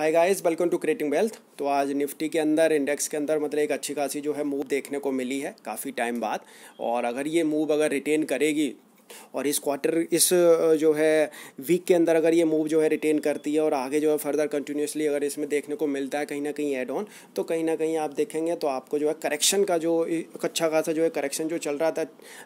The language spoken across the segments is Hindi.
hi guys welcome to creating wealth तो आज निफ्टी के अंदर इंडेक्स के अंदर मतलब एक अच्छी खासी जो है मूव देखने को मिली है काफ़ी टाइम बाद और अगर ये मूव अगर रिटेन करेगी और इस क्वार्टर इस जो है वीक के अंदर अगर ये मूव जो है रिटेन करती है और आगे जो है फर्दर कंटिन्यूसली अगर इसमें देखने को मिलता है कहीं ना कहीं एड ऑन तो कहीं ना कहीं आप देखेंगे तो आपको जो है करेक्शन का जो अच्छा खासा जो है करेक्शन जो चल रहा था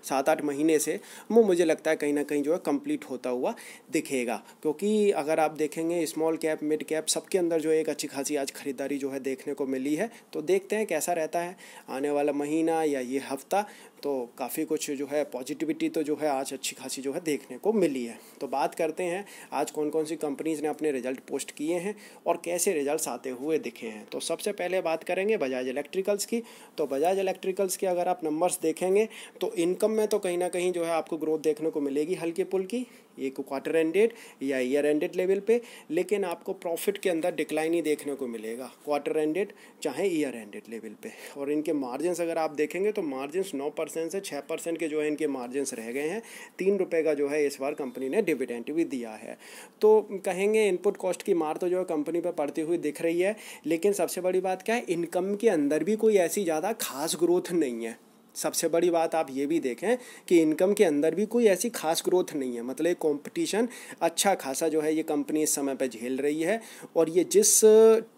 सात आठ महीने से वो मुझे लगता है कहीं ना कहीं जो है कंप्लीट होता हुआ दिखेगा क्योंकि अगर आप देखेंगे स्मॉल कैप मिड कैप सबके अंदर जो एक अच्छी खासी आज खरीदारी जो है देखने को मिली है तो देखते हैं कैसा रहता है आने वाला महीना या ये हफ्ता तो काफ़ी कुछ जो है पॉजिटिविटी तो जो है आज अच्छी खासी जो है देखने को मिली है तो बात करते हैं आज कौन कौन सी कंपनीज़ ने अपने रिजल्ट पोस्ट किए हैं और कैसे रिजल्ट्स आते हुए दिखे हैं तो सबसे पहले बात करेंगे बजाज इलेक्ट्रिकल्स की तो बजाज इलेक्ट्रिकल्स के अगर आप नंबर्स देखेंगे तो इनकम में तो कहीं ना कहीं जो है आपको ग्रोथ देखने को मिलेगी हल्की पुल की एक क्वार्टर एंडेड या ईयर एंडेड लेवल पे लेकिन आपको प्रॉफिट के अंदर डिक्लाइन ही देखने को मिलेगा क्वार्टर एंडेड चाहे ईयर एंडेड लेवल पे और इनके मार्जिन अगर आप देखेंगे तो मार्जिन नौ परसेंट परसेंट से छः परसेंट के जो है इनके मार्जिनस रह गए हैं तीन रुपये का जो है इस बार कंपनी ने डिविडेंट भी दिया है तो कहेंगे इनपुट कॉस्ट की मार तो जो है कंपनी पर पड़ती हुई दिख रही है लेकिन सबसे बड़ी बात क्या है इनकम के अंदर भी कोई ऐसी ज़्यादा खास ग्रोथ नहीं है सबसे बड़ी बात आप ये भी देखें कि इनकम के अंदर भी कोई ऐसी खास ग्रोथ नहीं है मतलब कंपटीशन अच्छा खासा जो है ये कंपनी इस समय पर झेल रही है और ये जिस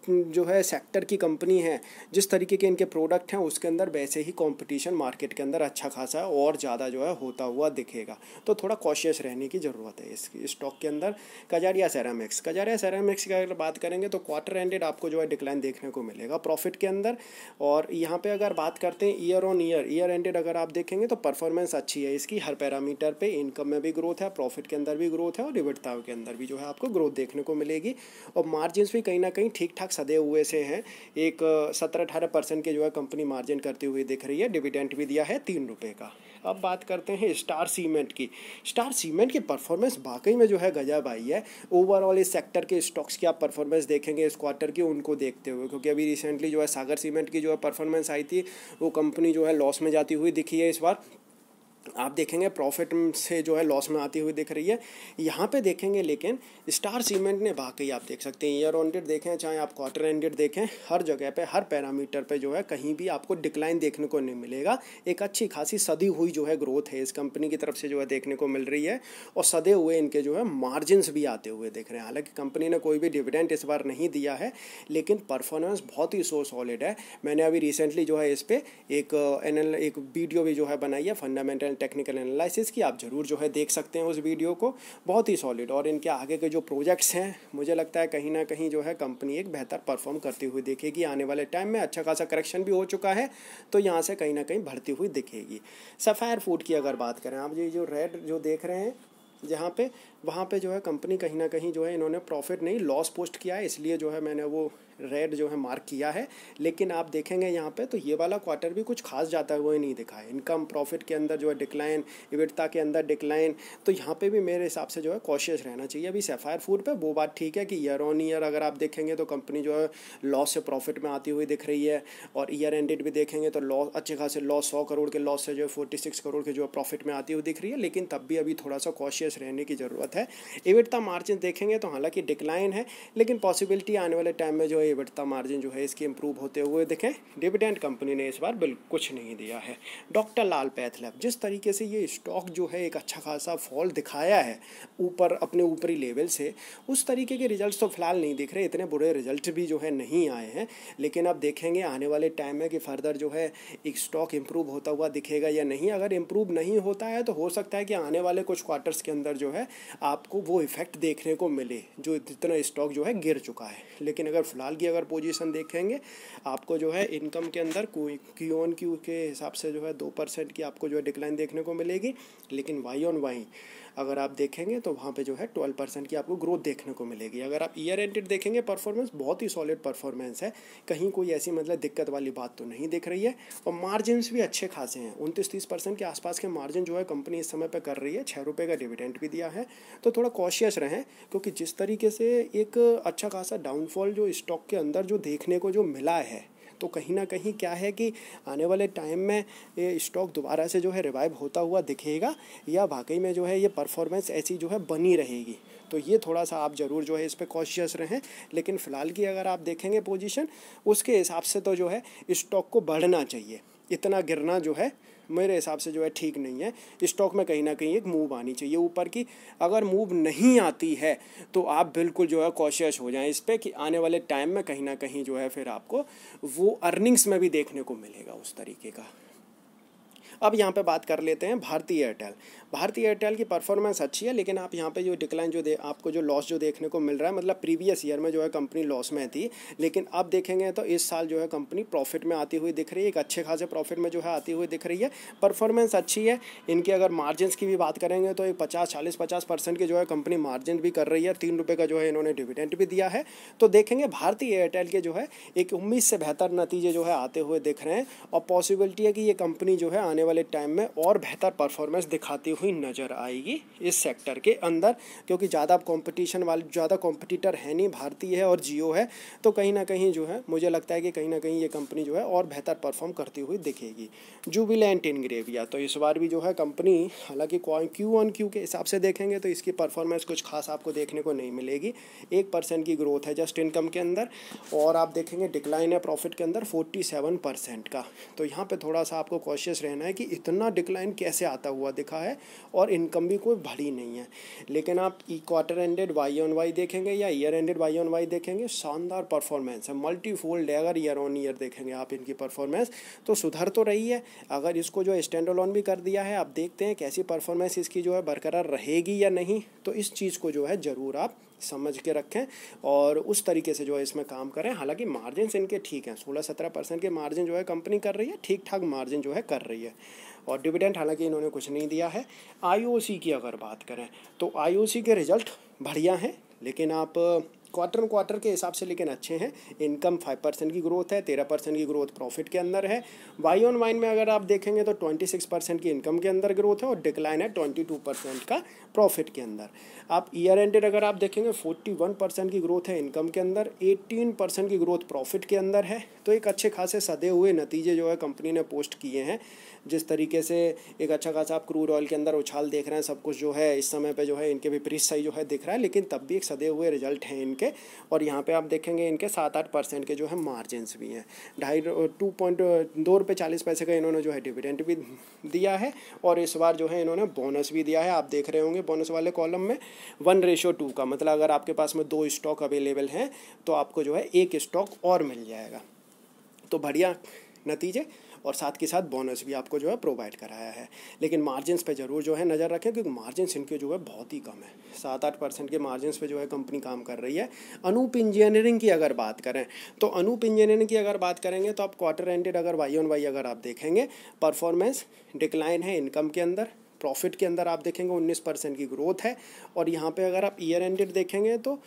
जो है सेक्टर की कंपनी है जिस तरीके के इनके प्रोडक्ट हैं उसके अंदर वैसे ही कंपटीशन मार्केट के अंदर अच्छा खासा और ज़्यादा जो है होता हुआ दिखेगा तो थोड़ा कॉशियस रहने की ज़रूरत है इस स्टॉक के अंदर कजारिया सेरामिक्स कजारिया सेरामिक्स की अगर बात करेंगे तो क्वार्टर एंडेड आपको जो है डिक्लाइन देखने को मिलेगा प्रॉफिट के अंदर और यहाँ पर अगर बात करते हैं year on year year year ended अगर आप देखेंगे तो परफॉर्मेंस अच्छी है इसकी हर पैरामीटर पे इनकम में भी ग्रोथ है प्रॉफिट के अंदर भी ग्रोथ है और रिवर्टताव के अंदर भी जो है आपको ग्रोथ देखने को मिलेगी और मार्जिन भी कहीं ना कहीं ठीक ठाक सदे हुए से हैं एक सत्रह अठारह परसेंट के जो है कंपनी मार्जिन करती हुई दिख रही है डिविडेंट भी दिया है तीन रुपये का अब बात करते हैं स्टार सीमेंट की स्टार सीमेंट की परफॉर्मेंस वाकई में जो है गजब आई है ओवरऑल इस सेक्टर के स्टॉक्स की आप परफॉर्मेंस देखेंगे इस क्वार्टर की उनको देखते हुए क्योंकि अभी रिसेंटली जो है सागर सीमेंट की जो है परफॉर्मेंस आई थी वो कंपनी जो है लॉस में जाती हुई दिखी है इस बार आप देखेंगे प्रॉफिट से जो है लॉस में आती हुई दिख रही है यहाँ पे देखेंगे लेकिन स्टार सीमेंट ने बाकी आप देख सकते हैं ईयर ऑनडेड देखें चाहे आप क्वार्टर एंडेड देखें हर जगह पे हर पैरामीटर पे जो है कहीं भी आपको डिक्लाइन देखने को नहीं मिलेगा एक अच्छी खासी सदी हुई जो है ग्रोथ है इस कंपनी की तरफ से जो है देखने को मिल रही है और सदे हुए इनके जो है मार्जिनस भी आते हुए देख रहे हैं हालांकि कंपनी ने कोई भी डिविडेंट इस बार नहीं दिया है लेकिन परफॉर्मेंस बहुत ही सो सॉलिड है मैंने अभी रिसेंटली जो है इस पर एक एनल एक वीडियो भी जो है बनाई है फंडामेंटल एंड टेक्निकल एनालिसिस की आप ज़रूर जो है देख सकते हैं उस वीडियो को बहुत ही सॉलिड और इनके आगे के जो प्रोजेक्ट्स हैं मुझे लगता है कहीं ना कहीं जो है कंपनी एक बेहतर परफॉर्म करती हुई देखेगी आने वाले टाइम में अच्छा खासा करेक्शन भी हो चुका है तो यहाँ से कहीं ना कहीं बढ़ती हुई दिखेगी सफ़ायर फूड की अगर बात करें आप ये जो रेड जो देख रहे हैं जहाँ पे वहाँ पे जो है कंपनी कहीं ना कहीं जो है इन्होंने प्रॉफिट नहीं लॉस पोस्ट किया है इसलिए जो है मैंने वो रेड जो है मार्क किया है लेकिन आप देखेंगे यहाँ पे तो ये वाला क्वार्टर भी कुछ खास जाता हुआ ही नहीं दिखा है इनकम प्रॉफिट के अंदर जो है डिक्लाइन इविटता के अंदर डिक्लाइन तो यहाँ पे भी मेरे हिसाब से जो है कॉशियस रहना चाहिए अभी सेफायर फूड पे वो बात ठीक है कि ईयर ऑन ईयर अगर आप देखेंगे तो कंपनी जो है लॉस से प्रॉफिट में आती हुई दिख रही है और ईयर एंडेड भी देखेंगे तो लॉस अच्छे खासे लॉस सौ करोड़ के लॉस से जो है फोर्टी सिक्स करोड़ के जो है प्रॉफिट में आती हुई दिख रही है लेकिन तब भी अभी थोड़ा सा कॉशियस कॉशियस रहने की ज़रूरत है एविडता मार्जिन देखेंगे तो हालांकि डिक्लाइन है लेकिन पॉसिबिलिटी आने वाले टाइम में जो है एविडता मार्जिन जो है इसकी इंप्रूव होते हुए देखें डिविडेंड कंपनी ने इस बार बिल्कुल कुछ नहीं दिया है डॉक्टर लाल पैथलैब जिस तरीके से ये स्टॉक जो है एक अच्छा खासा फॉल दिखाया है ऊपर अपने ऊपरी लेवल से उस तरीके के रिजल्ट तो फिलहाल नहीं दिख रहे इतने बुरे रिजल्ट भी जो है नहीं आए हैं लेकिन अब देखेंगे आने वाले टाइम में कि फर्दर जो है एक स्टॉक इम्प्रूव होता हुआ दिखेगा या नहीं अगर इम्प्रूव नहीं होता है तो हो सकता है कि आने वाले कुछ क्वार्टर्स के अंदर जो है आपको वो इफेक्ट देखने को मिले जो जितना स्टॉक जो है गिर चुका है लेकिन अगर फिलहाल की अगर पोजीशन देखेंगे आपको जो है इनकम के अंदर क्यू ऑन क्यू के हिसाब से जो है दो परसेंट की आपको जो है डिक्लाइन देखने को मिलेगी लेकिन वाई ऑन वाई अगर आप देखेंगे तो वहाँ पे जो है ट्वेल्व परसेंट की आपको ग्रोथ देखने को मिलेगी अगर आप ईयर एंडेड देखेंगे परफॉर्मेंस बहुत ही सॉलिड परफॉर्मेंस है कहीं कोई ऐसी मतलब दिक्कत वाली बात तो नहीं दिख रही है और मार्जिन भी अच्छे खासे हैं उनतीस तीस परसेंट के आसपास के मार्जिन जो है कंपनी इस समय पर कर रही है छः रुपये का डिविडेंट भी दिया है तो थोड़ा कॉशियस रहें क्योंकि जिस तरीके से एक अच्छा खासा डाउनफॉल जो स्टॉक के अंदर जो देखने को जो मिला है तो कहीं ना कहीं क्या है कि आने वाले टाइम में ये स्टॉक दोबारा से जो है रिवाइव होता हुआ दिखेगा या वाकई में जो है ये परफॉर्मेंस ऐसी जो है बनी रहेगी तो ये थोड़ा सा आप ज़रूर जो है इस पर कॉशियस रहें लेकिन फ़िलहाल की अगर आप देखेंगे पोजीशन उसके हिसाब से तो जो है स्टॉक को बढ़ना चाहिए इतना गिरना जो है मेरे हिसाब से जो है ठीक नहीं है स्टॉक में कहीं ना कहीं एक मूव आनी चाहिए ऊपर की अगर मूव नहीं आती है तो आप बिल्कुल जो है कॉशियस हो जाएं इस पर कि आने वाले टाइम में कहीं ना कहीं जो है फिर आपको वो अर्निंग्स में भी देखने को मिलेगा उस तरीके का अब यहाँ पे बात कर लेते हैं भारतीय एयरटेल भारतीय एयरटेल की परफॉर्मेंस अच्छी है लेकिन आप यहाँ पे जो डिक्लाइन जो दे आपको जो लॉस जो देखने को मिल रहा है मतलब प्रीवियस ईयर में जो है कंपनी लॉस में थी लेकिन अब देखेंगे तो इस साल जो है कंपनी प्रॉफिट में आती हुई दिख रही है एक अच्छे खासे प्रॉफिट में जो है आती हुई दिख रही है परफॉर्मेंस अच्छी है इनकी अगर मार्जिन की भी बात करेंगे तो एक पचास चालीस पचास परसेंट की जो है कंपनी मार्जिन भी कर रही है तीन रुपये का जो है इन्होंने डिविडेंट भी दिया है तो देखेंगे भारतीय एयरटेल के जो है एक उम्मीद से बेहतर नतीजे जो है आते हुए दिख रहे हैं और पॉसिबिलिटी है कि ये कंपनी जो है आने वाले टाइम में और बेहतर परफॉर्मेंस दिखाती हुई नज़र आएगी इस सेक्टर के अंदर क्योंकि ज़्यादा कंपटीशन वाले ज़्यादा कॉम्पिटिटर है नहीं भारतीय है और जियो है तो कहीं ना कहीं जो है मुझे लगता है कि कहीं ना कहीं ये कंपनी जो है और बेहतर परफॉर्म करती हुई दिखेगी जूबिलेंट इनग्रेविया तो इस बार भी जो है कंपनी हालांकि क्यू ऑन क्यू के हिसाब से देखेंगे तो इसकी परफॉर्मेंस कुछ खास आपको देखने को नहीं मिलेगी एक परसेंट की ग्रोथ है जस्ट इनकम के अंदर और आप देखेंगे डिक्लाइन है प्रॉफिट के अंदर फोर्टी सेवन परसेंट का तो यहाँ पर थोड़ा सा आपको कॉशियस रहना है है कि इतना डिक्लाइन कैसे आता हुआ दिखा है और इनकम भी कोई बड़ी नहीं है लेकिन आप ई quarter ended Y on Y देखेंगे या year ended Y on Y देखेंगे शानदार परफॉर्मेंस है मल्टीफोल्ड है अगर ईयर ऑन ईयर देखेंगे आप इनकी परफॉर्मेंस तो सुधर तो रही है अगर इसको जो स्टैंड ऑन भी कर दिया है आप देखते हैं कैसी परफॉर्मेंस इसकी जो है बरकरार रहेगी या नहीं तो इस चीज़ को जो है ज़रूर आप समझ के रखें और उस तरीके से जो है इसमें काम करें हालांकि मार्जिन इनके ठीक हैं सोलह सत्रह परसेंट के मार्जिन जो है कंपनी कर रही है ठीक ठाक मार्जिन जो है कर रही है और डिविडेंड हालांकि इन्होंने कुछ नहीं दिया है आईओसी की अगर बात करें तो आईओसी के रिजल्ट बढ़िया हैं लेकिन आप क्वार्टर क्वार्टर के हिसाब से लेकिन अच्छे हैं इनकम फाइव परसेंट की ग्रोथ है तेरह परसेंट की ग्रोथ प्रॉफिट के अंदर है वाई ऑन वाइन में अगर आप देखेंगे तो ट्वेंटी सिक्स परसेंट की इनकम के अंदर ग्रोथ है और डिक्लाइन है ट्वेंटी टू परसेंट का प्रॉफिट के अंदर आप ईयर एंडेड अगर आप देखेंगे फोर्टी वन परसेंट की ग्रोथ है इनकम के अंदर एटीन परसेंट की ग्रोथ प्रॉफिट के अंदर है तो एक अच्छे खासे सदे हुए नतीजे जो है कंपनी ने पोस्ट किए हैं जिस तरीके से एक अच्छा खासा आप क्रूड ऑयल के अंदर उछाल देख रहे हैं सब कुछ जो है इस समय पर जो है इनके विपरीत सही जो है दिख रहा है लेकिन तब भी एक सदे हुए रिजल्ट हैं इनके और यहाँ पे आप देखेंगे इनके सात आठ परसेंट के जो है मार्जिनस भी हैं ढाई टू पॉइंट दो रुपये चालीस पैसे का इन्होंने जो है डिविडेंट भी दिया है और इस बार जो है इन्होंने बोनस भी दिया है आप देख रहे होंगे बोनस वाले कॉलम में वन रेशो टू का मतलब अगर आपके पास में दो स्टॉक अवेलेबल हैं तो आपको जो है एक स्टॉक और मिल जाएगा तो बढ़िया नतीजे और साथ के साथ बोनस भी आपको जो है प्रोवाइड कराया है लेकिन मार्जिन पर ज़रूर जो है नज़र रखें क्योंकि मार्जिन इनके जो है बहुत ही कम है सात आठ परसेंट के मार्जिन पर जो है कंपनी काम कर रही है अनूप इंजीनियरिंग की अगर बात करें तो अनूप इंजीनियरिंग की अगर बात करेंगे तो आप क्वार्टर एंडेड अगर वाई ऑन वाई अगर आप देखेंगे परफॉर्मेंस डिक्लाइन है इनकम के अंदर प्रॉफिट के अंदर आप देखेंगे 19 परसेंट की ग्रोथ है और यहाँ पे अगर आप ईयर एंडेड देखेंगे तो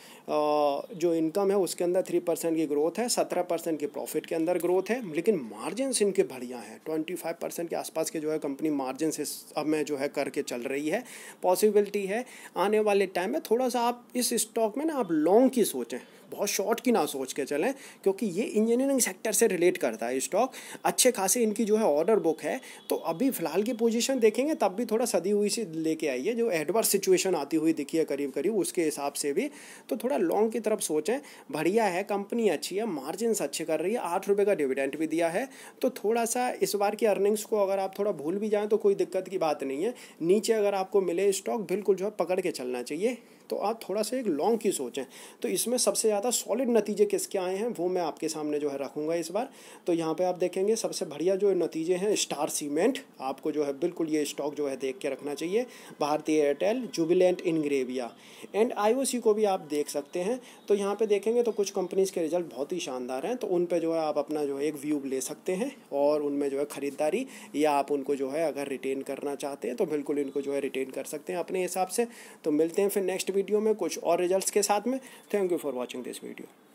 जो इनकम है उसके अंदर थ्री परसेंट की ग्रोथ है सत्रह परसेंट की प्रॉफिट के अंदर ग्रोथ है लेकिन मार्जिन इनके बढ़िया हैं ट्वेंटी फाइव परसेंट के आसपास के जो है कंपनी मार्जिन से अब मैं जो है करके चल रही है पॉसिबिलिटी है आने वाले टाइम में थोड़ा सा आप इस स्टॉक में ना आप लॉन्ग की सोचें बहुत शॉर्ट की ना सोच के चलें क्योंकि ये इंजीनियरिंग सेक्टर से रिलेट करता है स्टॉक अच्छे खासे इनकी जो है ऑर्डर बुक है तो अभी फ़िलहाल की पोजिशन देखेंगे तब भी थोड़ा सदी हुई सी लेके आई है जो एडवर्स सिचुएशन आती हुई दिखी है करीब करीब उसके हिसाब से भी तो थोड़ा लॉन्ग की तरफ सोचें बढ़िया है कंपनी अच्छी है मार्जिनस अच्छे कर रही है आठ रुपये का डिविडेंट भी दिया है तो थोड़ा सा इस बार की अर्निंग्स को अगर आप थोड़ा भूल भी जाएँ तो कोई दिक्कत की बात नहीं है नीचे अगर आपको मिले स्टॉक बिल्कुल जो है पकड़ के चलना चाहिए तो आप थोड़ा सा एक लॉन्ग की सोचें तो इसमें सबसे ज़्यादा सॉलिड नतीजे किसके आए हैं वो मैं आपके सामने जो है रखूँगा इस बार तो यहाँ पर आप देखेंगे सबसे बढ़िया जो नतीजे हैं स्टार सीमेंट आपको जो है बिल्कुल ये स्टॉक जो है देख के रखना चाहिए भारतीय एयरटेल जुबिलेंट इनग्रेविया एंड आई को भी आप देख सकते हैं तो यहाँ पर देखेंगे तो कुछ कंपनीज़ के रिजल्ट बहुत ही शानदार हैं तो उन पर जो है आप अपना जो है एक व्यू ले सकते हैं और उनमें जो है ख़रीदारी या आप उनको जो है अगर रिटेन करना चाहते हैं तो बिल्कुल इनको जो है रिटेन कर सकते हैं अपने हिसाब से तो मिलते हैं फिर नेक्स्ट वीडियो में कुछ और रिजल्ट्स के साथ में thank you for watching this video